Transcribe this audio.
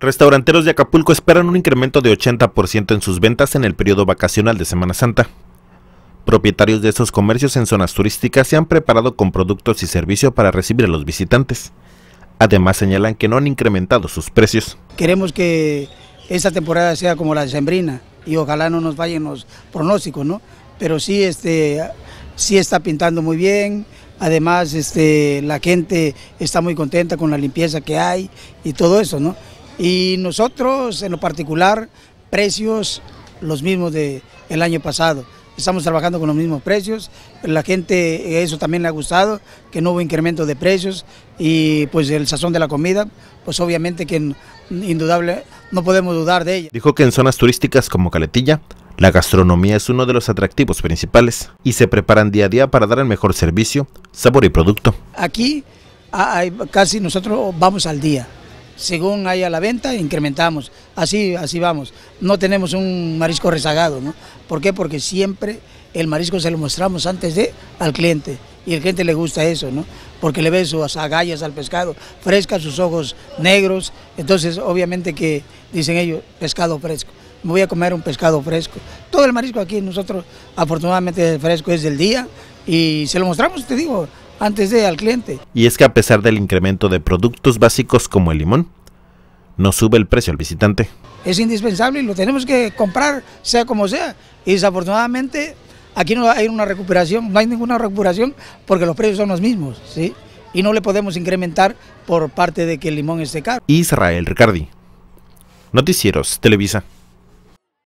Restauranteros de Acapulco esperan un incremento de 80% en sus ventas en el periodo vacacional de Semana Santa. Propietarios de estos comercios en zonas turísticas se han preparado con productos y servicios para recibir a los visitantes. Además señalan que no han incrementado sus precios. Queremos que esta temporada sea como la de sembrina y ojalá no nos vayan los pronósticos, ¿no? Pero sí, este, sí está pintando muy bien, además este, la gente está muy contenta con la limpieza que hay y todo eso, ¿no? Y nosotros, en lo particular, precios los mismos del año pasado. Estamos trabajando con los mismos precios, la gente eso también le ha gustado, que no hubo incremento de precios y pues el sazón de la comida, pues obviamente que indudable no podemos dudar de ella. Dijo que en zonas turísticas como Caletilla, la gastronomía es uno de los atractivos principales y se preparan día a día para dar el mejor servicio, sabor y producto. Aquí casi nosotros vamos al día, según haya la venta, incrementamos. Así, así vamos. No tenemos un marisco rezagado, ¿no? ¿Por qué? Porque siempre el marisco se lo mostramos antes de al cliente. Y el cliente le gusta eso, ¿no? Porque le ve sus agallas al pescado, fresca, sus ojos negros. Entonces, obviamente que dicen ellos, pescado fresco. Me voy a comer un pescado fresco. Todo el marisco aquí, nosotros, afortunadamente, fresco es del día y se lo mostramos, te digo, antes de al cliente. Y es que a pesar del incremento de productos básicos como el limón, no sube el precio al visitante. Es indispensable y lo tenemos que comprar, sea como sea. Y desafortunadamente aquí no hay una recuperación, no hay ninguna recuperación porque los precios son los mismos, ¿sí? Y no le podemos incrementar por parte de que el limón esté caro. Israel Ricardi, Noticieros Televisa.